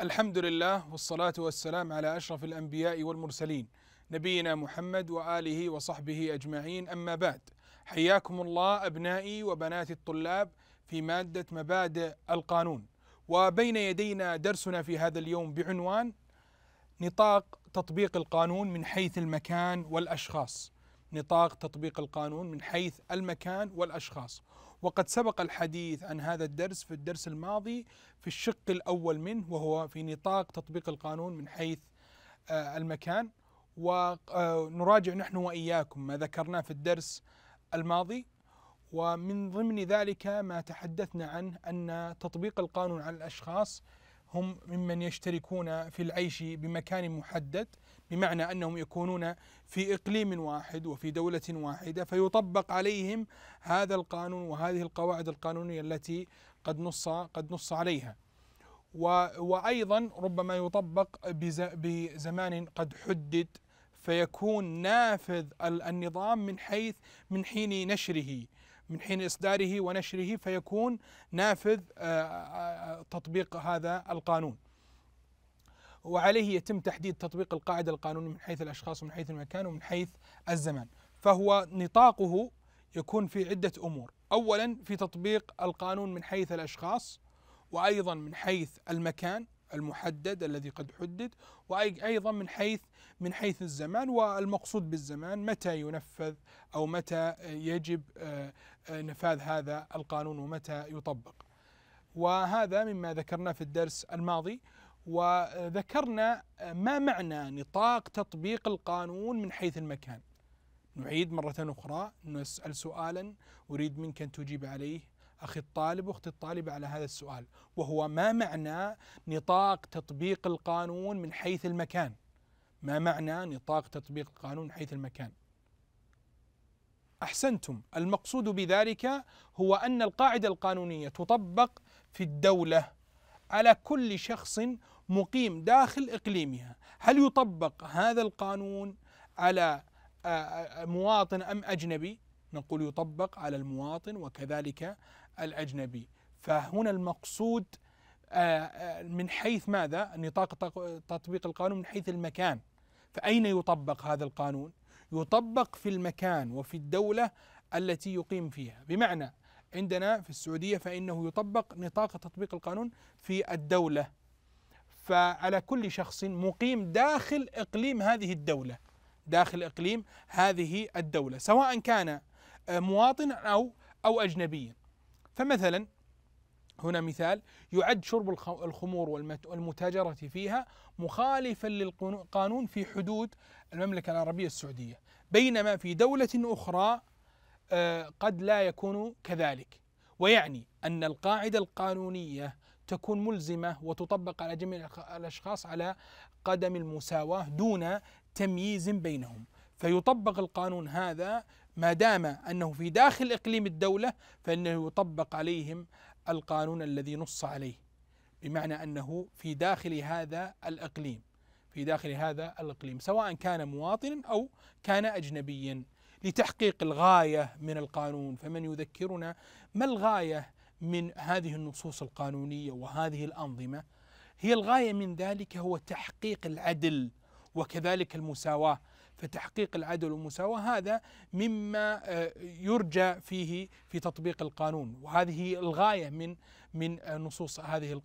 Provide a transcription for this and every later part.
الحمد لله والصلاة والسلام على أشرف الأنبياء والمرسلين نبينا محمد وآله وصحبه أجمعين أما بعد حياكم الله أبنائي وبنات الطلاب في مادة مبادئ القانون وبين يدينا درسنا في هذا اليوم بعنوان نطاق تطبيق القانون من حيث المكان والأشخاص نطاق تطبيق القانون من حيث المكان والأشخاص وقد سبق الحديث عن هذا الدرس في الدرس الماضي في الشق الأول منه وهو في نطاق تطبيق القانون من حيث آه، المكان ونراجع آه، نحن وإياكم ما ذكرناه في الدرس الماضي ومن ضمن ذلك ما تحدثنا عنه أن تطبيق القانون على الأشخاص هم ممن يشتركون في العيش بمكان محدد بمعنى انهم يكونون في اقليم واحد وفي دوله واحده فيطبق عليهم هذا القانون وهذه القواعد القانونيه التي قد نص قد نص عليها. وايضا ربما يطبق بزمان قد حدد فيكون نافذ النظام من حيث من حين نشره من حين إصداره ونشره فيكون نافذ آه، آه، آه، تطبيق هذا القانون وعليه يتم تحديد تطبيق القاعدة القانونية من حيث الأشخاص ومن حيث المكان ومن حيث الزمان فهو نطاقه يكون في عدة أمور أولا في تطبيق القانون من حيث الأشخاص وأيضا من حيث المكان المحدد الذي قد حدد وايضا من حيث من حيث الزمان والمقصود بالزمان متى ينفذ او متى يجب آه، آه، نفاذ هذا القانون ومتى يطبق. وهذا مما ذكرنا في الدرس الماضي وذكرنا آه، ما معنى نطاق تطبيق القانون من حيث المكان. نعيد مرة أخرى نسأل سؤالا أريد منك أن تجيب عليه أخي الطالب وأختي الطالبة على هذا السؤال وهو ما معنى نطاق تطبيق القانون من حيث المكان ما معنى نطاق تطبيق القانون من حيث المكان أحسنتم المقصود بذلك هو أن القاعدة القانونية تطبق في الدولة على كل شخص مقيم داخل إقليمها هل يطبق هذا القانون على آه، آه، مواطن أم أجنبي نقول يطبق على المواطن وكذلك الأجنبي فهنا المقصود آه، آه، من حيث ماذا نطاق تطبيق القانون من حيث المكان فأين يطبق هذا القانون يطبق في المكان وفي الدولة التي يقيم فيها بمعنى عندنا في السعودية فإنه يطبق نطاق تطبيق القانون في الدولة فعلى كل شخص مقيم داخل إقليم هذه الدولة داخل إقليم هذه الدولة سواء كان آه، مواطنا أو أو أجنبيا فمثلا هنا مثال يعد شرب الخمور والمتاجرة فيها مخالفا للقانون في حدود المملكة العربية السعودية بينما في دولة أخرى آه، قد لا يكون كذلك ويعني أن القاعدة القانونية تكون ملزمة وتطبق على جميع الأشخاص على قدم المساواة دون تمييز بينهم فيطبق القانون هذا ما دام أنه في داخل إقليم الدولة فإنه يطبق عليهم القانون الذي نص عليه بمعنى أنه في داخل هذا الإقليم في داخل هذا الإقليم سواء كان مواطنا أو كان أجنبيا لتحقيق الغاية من القانون فمن يذكرنا ما الغاية من هذه النصوص القانونية وهذه الأنظمة هي الغاية من ذلك هو تحقيق العدل وكذلك المساواة فتحقيق العدل والمساواة هذا مما آه، يرجى فيه في تطبيق القانون وهذه الغاية من من آه، نصوص هذه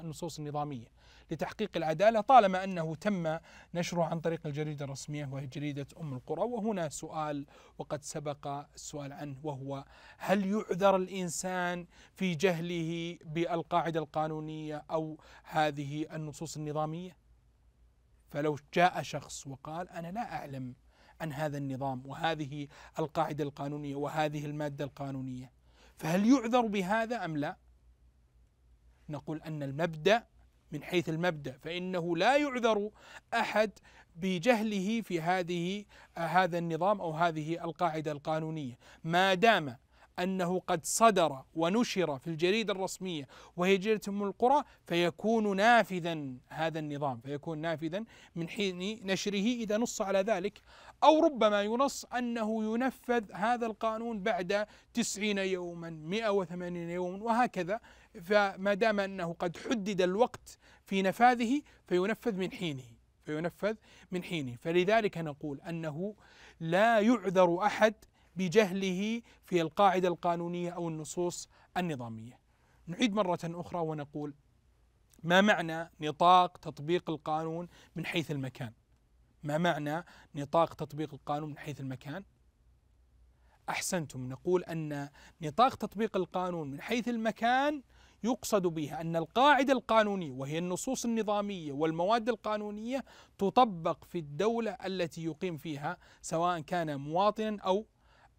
النصوص النظامية لتحقيق العدالة طالما أنه تم نشره عن طريق الجريدة الرسمية وهي جريدة أم القرى وهنا سؤال وقد سبق السؤال عنه وهو هل يعذر الإنسان في جهله بالقاعدة القانونية أو هذه النصوص النظامية فلو جاء شخص وقال أنا لا أعلم عن هذا النظام وهذه القاعدة القانونية وهذه المادة القانونية فهل يعذر بهذا أم لا نقول أن المبدأ من حيث المبدأ فإنه لا يعذر أحد بجهله في هذه هذا النظام أو هذه القاعدة القانونية ما دام أنه قد صدر ونشر في الجريدة الرسمية وهي جريدة أم القرى فيكون نافذا هذا النظام فيكون نافذا من حين نشره إذا نص على ذلك أو ربما ينص أنه ينفذ هذا القانون بعد تسعين يوما مئة وثمانين يوما وهكذا فما دام أنه قد حدد الوقت في نفاذه فينفذ من حينه فينفذ من حينه فلذلك نقول أنه لا يعذر أحد بجهله في القاعدة القانونية أو النصوص النظامية نعيد مرة أخرى ونقول ما معنى نطاق تطبيق القانون من حيث المكان ما معنى نطاق تطبيق القانون من حيث المكان احسنتم نقول ان نطاق تطبيق القانون من حيث المكان يقصد بها ان القاعده القانونيه وهي النصوص النظاميه والمواد القانونيه تطبق في الدوله التي يقيم فيها سواء كان مواطنا او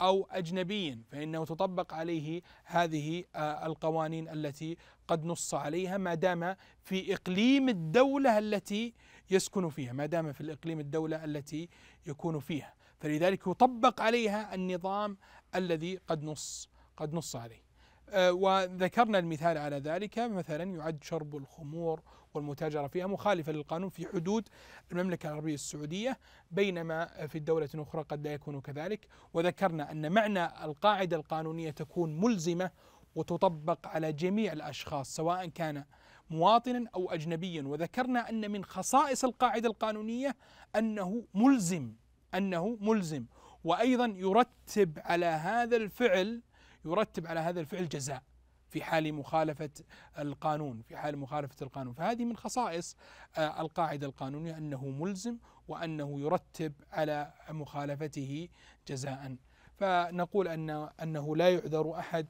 أو أجنبي فإنه تطبق عليه هذه آه، القوانين التي قد نص عليها ما دام في إقليم الدولة التي يسكن فيها ما دام في الإقليم الدولة التي يكون فيها فلذلك يطبق عليها النظام الذي قد نص قد نص عليه آه، وذكرنا المثال على ذلك مثلا يعد شرب الخمور والمتاجرة فيها مخالفة للقانون في حدود المملكة العربية السعودية بينما في الدولة الأخرى قد لا يكون كذلك وذكرنا أن معنى القاعدة القانونية تكون ملزمة وتطبق على جميع الأشخاص سواء كان مواطنا أو أجنبيا وذكرنا أن من خصائص القاعدة القانونية أنه ملزم أنه ملزم وأيضا يرتب على هذا الفعل يرتب على هذا الفعل جزاء في حال مخالفة القانون في حال مخالفة القانون فهذه من خصائص آه، القاعدة القانونية أنه ملزم وأنه يرتب على مخالفته جزاء فنقول أن أنه لا يعذر أحد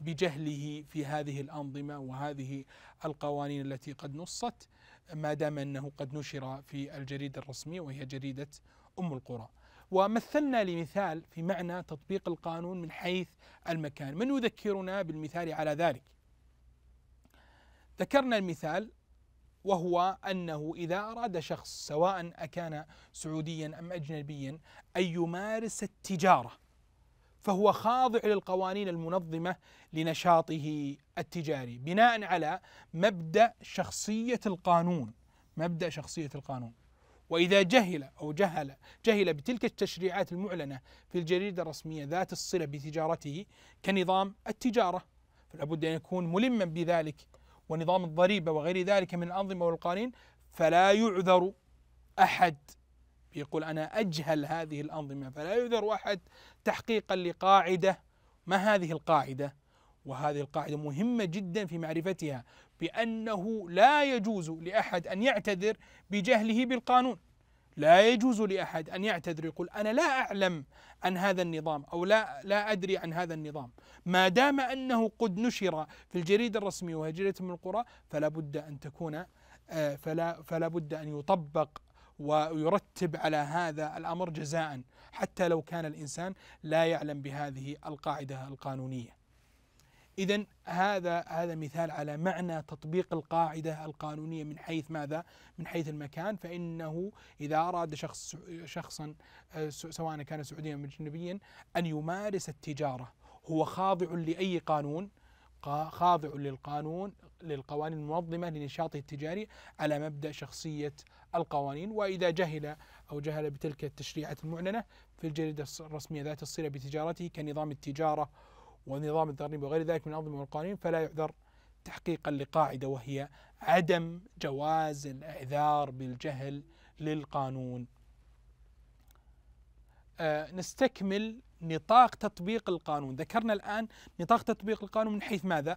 بجهله في هذه الأنظمة وهذه القوانين التي قد نصت ما دام أنه قد نشر في الجريدة الرسمية وهي جريدة أم القرى ومثلنا لمثال في معنى تطبيق القانون من حيث المكان من يذكرنا بالمثال على ذلك ذكرنا المثال وهو أنه إذا أراد شخص سواء أكان سعوديا أم أجنبيا أن يمارس التجارة فهو خاضع للقوانين المنظمة لنشاطه التجاري بناء على مبدأ شخصية القانون مبدأ شخصية القانون وإذا جهل أو جهل جهل بتلك التشريعات المعلنة في الجريدة الرسمية ذات الصلة بتجارته كنظام التجارة فلابد أن يكون ملما بذلك ونظام الضريبة وغير ذلك من الأنظمة والقوانين فلا يعذر أحد يقول أنا أجهل هذه الأنظمة فلا يعذر أحد تحقيقا لقاعدة ما هذه القاعدة وهذه القاعدة مهمة جدا في معرفتها بأنه لا يجوز لأحد أن يعتذر بجهله بالقانون لا يجوز لأحد أن يعتذر يقول أنا لا أعلم عن هذا النظام أو لا, لا أدري عن هذا النظام ما دام أنه قد نشر في الجريدة الرسمية وهي جريدة من القرى فلا بد أن تكون آه، فلا, فلا بد أن يطبق ويرتب على هذا الأمر جزاء حتى لو كان الإنسان لا يعلم بهذه القاعدة القانونية إذا هذا هذا مثال على معنى تطبيق القاعدة القانونية من حيث ماذا؟ من حيث المكان فإنه إذا أراد شخص شخصا آه، سواء كان سعوديا أم أجنبيا أن يمارس التجارة هو خاضع لأي قانون؟ خاضع للقانون للقوانين المنظمة لنشاطه التجاري على مبدأ شخصية القوانين وإذا جهل أو جهل بتلك التشريعات المعلنة في الجريدة الرسمية ذات الصلة بتجارته كنظام التجارة ونظام الترنيب وغير ذلك من الأنظمة والقوانين فلا يعذر تحقيقا لقاعدة وهي عدم جواز الإعذار بالجهل للقانون آه، نستكمل نطاق تطبيق القانون ذكرنا الآن نطاق تطبيق القانون من حيث ماذا؟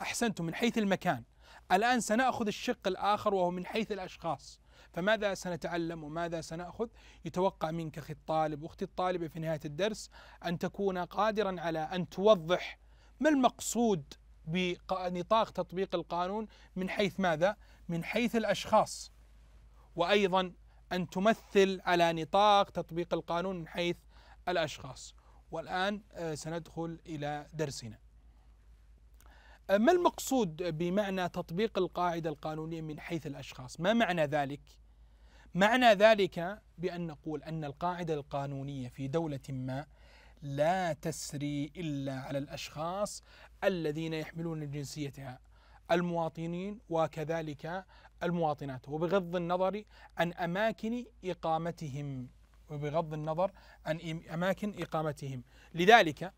أحسنتم من حيث المكان الآن سنأخذ الشق الآخر وهو من حيث الأشخاص فماذا سنتعلم وماذا سنأخذ يتوقع منك أخي الطالب وأختي الطالبة في نهاية الدرس أن تكون قادرا على أن توضح ما المقصود بنطاق تطبيق القانون من حيث ماذا؟ من حيث الأشخاص وأيضا أن تمثل على نطاق تطبيق القانون من حيث الأشخاص والآن آه، سندخل إلى درسنا ما المقصود بمعنى تطبيق القاعدة القانونية من حيث الأشخاص ما معنى ذلك؟ معنى ذلك بأن نقول أن القاعدة القانونية في دولة ما لا تسري إلا على الأشخاص الذين يحملون جنسيتها المواطنين وكذلك المواطنات وبغض النظر عن أماكن إقامتهم وبغض النظر عن أماكن إقامتهم لذلك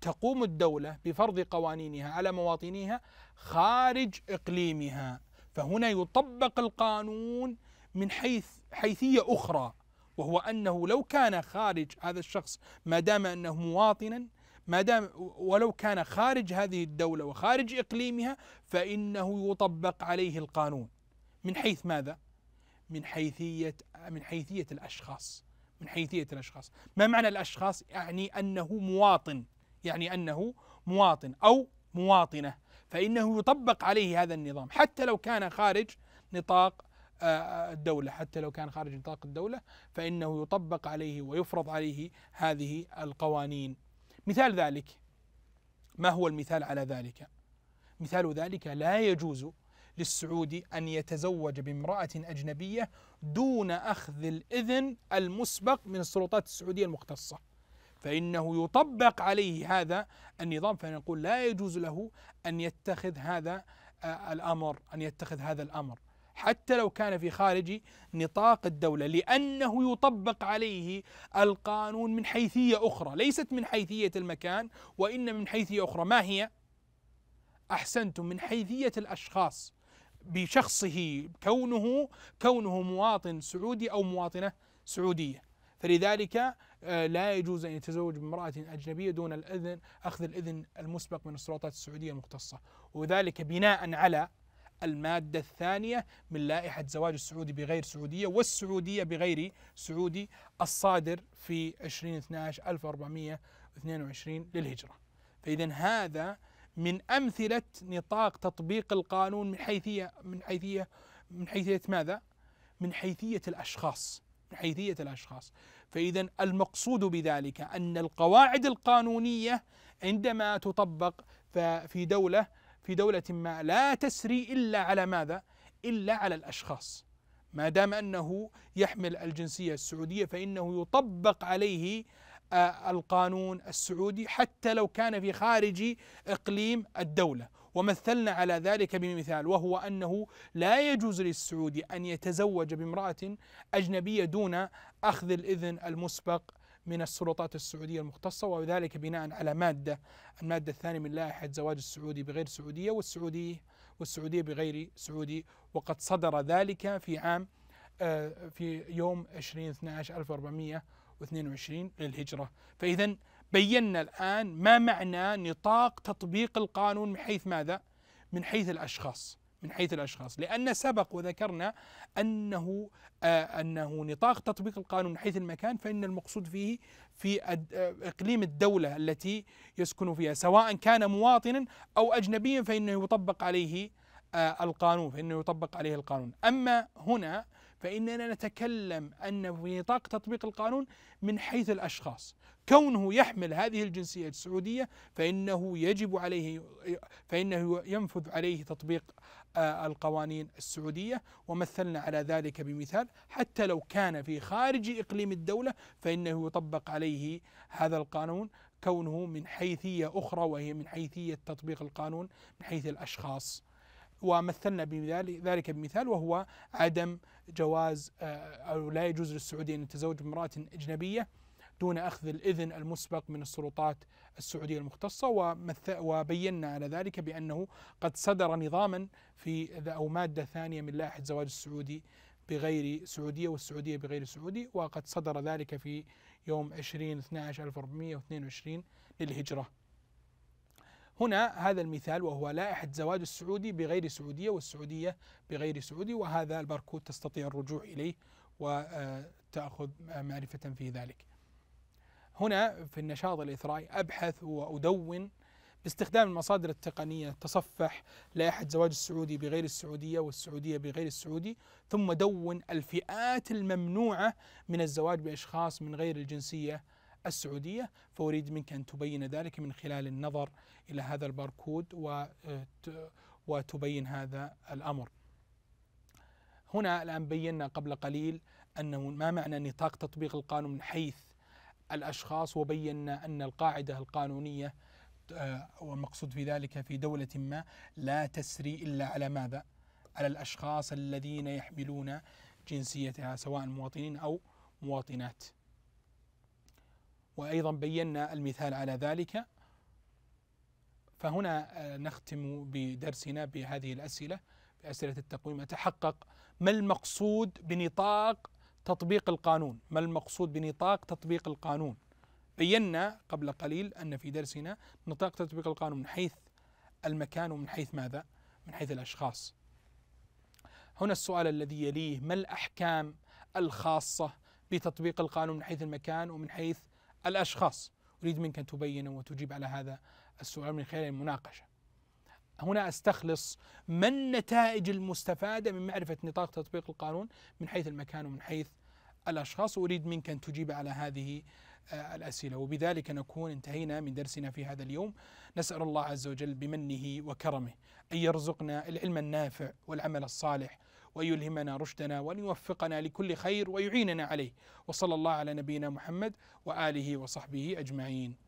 تقوم الدولة بفرض قوانينها على مواطنيها خارج إقليمها فهنا يطبق القانون من حيث حيثية أخرى وهو أنه لو كان خارج هذا الشخص ما دام أنه مواطنا ما دام ولو كان خارج هذه الدولة وخارج إقليمها فإنه يطبق عليه القانون من حيث ماذا؟ من حيثية من حيثية الأشخاص من حيثية الأشخاص ما معنى الأشخاص؟ يعني أنه مواطن يعني أنه مواطن أو مواطنة فإنه يطبق عليه هذا النظام حتى لو كان خارج نطاق آه، آه، الدولة حتى لو كان خارج نطاق الدولة فإنه يطبق عليه ويفرض عليه هذه القوانين مثال ذلك ما هو المثال على ذلك مثال ذلك لا يجوز للسعودي أن يتزوج بامرأة أجنبية دون أخذ الإذن المسبق من السلطات السعودية المختصة فإنه يطبق عليه هذا النظام فنقول لا يجوز له أن يتخذ هذا آه، الأمر أن يتخذ هذا الأمر حتى لو كان في خارج نطاق الدولة لأنه يطبق عليه القانون من حيثية أخرى ليست من حيثية المكان وإنما من حيثية أخرى ما هي؟ أحسنتم من حيثية الأشخاص بشخصه كونه كونه مواطن سعودي أو مواطنة سعودية فلذلك آه، لا يجوز أن يتزوج بامرأة أجنبية دون الإذن أخذ الإذن المسبق من السلطات السعودية المختصة وذلك بناء على المادة الثانية من لائحة زواج السعودي بغير سعودية والسعودية بغير سعودي الصادر في 2012 1422 للهجرة فإذا هذا من أمثلة نطاق تطبيق القانون من حيثية من حيثية من حيثية ماذا؟ من حيثية الأشخاص من حيثية الأشخاص فإذا المقصود بذلك أن القواعد القانونية عندما تطبق في دولة في دولة ما لا تسري إلا على ماذا؟ إلا على الأشخاص ما دام أنه يحمل الجنسية السعودية فإنه يطبق عليه آه، القانون السعودي حتى لو كان في خارج إقليم الدولة ومثلنا على ذلك بمثال وهو أنه لا يجوز للسعودي أن يتزوج بامرأة أجنبية دون أخذ الإذن المسبق من السلطات السعودية المختصة وذلك بناء على مادة المادة الثانية من لائحة زواج السعودي بغير سعودية والسعودي والسعودية بغير سعودي وقد صدر ذلك في عام آه، في يوم 20 12 1422 للهجرة فإذا بينا الآن ما معنى نطاق تطبيق القانون من حيث ماذا؟ من حيث الأشخاص من حيث الأشخاص لأن سبق وذكرنا أنه آه أنه نطاق تطبيق القانون من حيث المكان فإن المقصود فيه في آه، إقليم الدولة التي يسكن فيها سواء كان مواطنا أو أجنبيا فإنه يطبق عليه آه القانون فإنه يطبق عليه القانون أما هنا فإننا نتكلم أن في نطاق تطبيق القانون من حيث الأشخاص كونه يحمل هذه الجنسية السعودية فإنه يجب عليه فإنه ينفذ عليه تطبيق آه، القوانين السعودية ومثلنا على ذلك بمثال حتى لو كان في خارج إقليم الدولة فإنه يطبق عليه هذا القانون كونه من حيثية أخرى وهي من حيثية تطبيق القانون من حيث الأشخاص ومثلنا ذلك بمثال وهو عدم جواز آه، أو لا يجوز للسعودي أن يتزوج بامرأة أجنبية دون أخذ الإذن المسبق من السلطات السعودية المختصة وبينا على ذلك بأنه قد صدر نظاما في أو مادة ثانية من لائحة زواج السعودي بغير سعودية والسعودية بغير سعودي وقد صدر ذلك في يوم 20 12 1422 للهجرة هنا هذا المثال وهو لائحة زواج السعودي بغير سعودية والسعودية بغير سعودي وهذا الباركود تستطيع الرجوع إليه وتأخذ معرفة في ذلك هنا في النشاط الإثرائي أبحث وأدون باستخدام المصادر التقنية تصفح لائحة زواج السعودي بغير السعودية والسعودية بغير السعودي ثم دون الفئات الممنوعة من الزواج بأشخاص من غير الجنسية السعودية فأريد منك أن تبين ذلك من خلال النظر إلى هذا الباركود وتبين هذا الأمر هنا الآن بينا قبل قليل أنه ما معنى نطاق تطبيق القانون من حيث الأشخاص وبينا أن القاعدة القانونية آه، والمقصود في ذلك في دولة ما لا تسري إلا على ماذا؟ على الأشخاص الذين يحملون جنسيتها سواء مواطنين أو مواطنات وأيضا بينا المثال على ذلك فهنا آه، نختم بدرسنا بهذه الأسئلة بأسئلة التقويم أتحقق ما المقصود بنطاق تطبيق القانون ما المقصود بنطاق تطبيق القانون بينا قبل قليل أن في درسنا نطاق تطبيق القانون من حيث المكان ومن حيث ماذا من حيث الأشخاص هنا السؤال الذي يليه ما الأحكام الخاصة بتطبيق القانون من حيث المكان ومن حيث الأشخاص أريد منك أن تبين وتجيب على هذا السؤال من خلال المناقشة هنا أستخلص ما النتائج المستفادة من معرفة نطاق تطبيق القانون من حيث المكان ومن حيث الأشخاص وأريد منك أن تجيب على هذه آه، الأسئلة وبذلك نكون انتهينا من درسنا في هذا اليوم نسأل الله عز وجل بمنه وكرمه أن يرزقنا العلم النافع والعمل الصالح ويلهمنا يلهمنا رشدنا وأن يوفقنا لكل خير ويعيننا عليه وصلى الله على نبينا محمد وآله وصحبه أجمعين